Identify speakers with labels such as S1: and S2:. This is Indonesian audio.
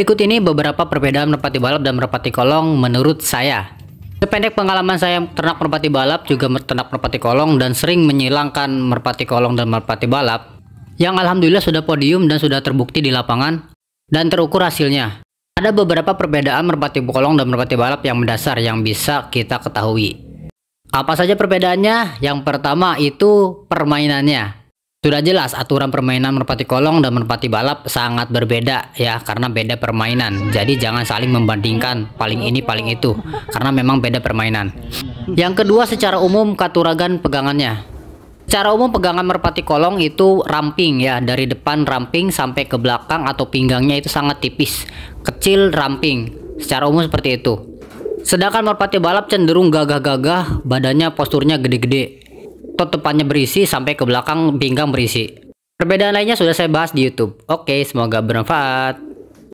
S1: Berikut ini beberapa perbedaan merpati balap dan merpati kolong menurut saya. Sependek pengalaman saya ternak merpati balap juga ternak merpati kolong dan sering menyilangkan merpati kolong dan merpati balap yang alhamdulillah sudah podium dan sudah terbukti di lapangan dan terukur hasilnya. Ada beberapa perbedaan merpati kolong dan merpati balap yang mendasar yang bisa kita ketahui. Apa saja perbedaannya? Yang pertama itu permainannya. Sudah jelas aturan permainan merpati kolong dan merpati balap sangat berbeda ya karena beda permainan. Jadi jangan saling membandingkan paling ini paling itu karena memang beda permainan. Yang kedua secara umum katuragan pegangannya. Secara umum pegangan merpati kolong itu ramping ya dari depan ramping sampai ke belakang atau pinggangnya itu sangat tipis, kecil ramping. Secara umum seperti itu. Sedangkan merpati balap cenderung gagah-gagah, badannya posturnya gede-gede tot depannya berisi sampai ke belakang pinggang berisi. Perbedaan lainnya sudah saya bahas di YouTube. Oke, semoga bermanfaat.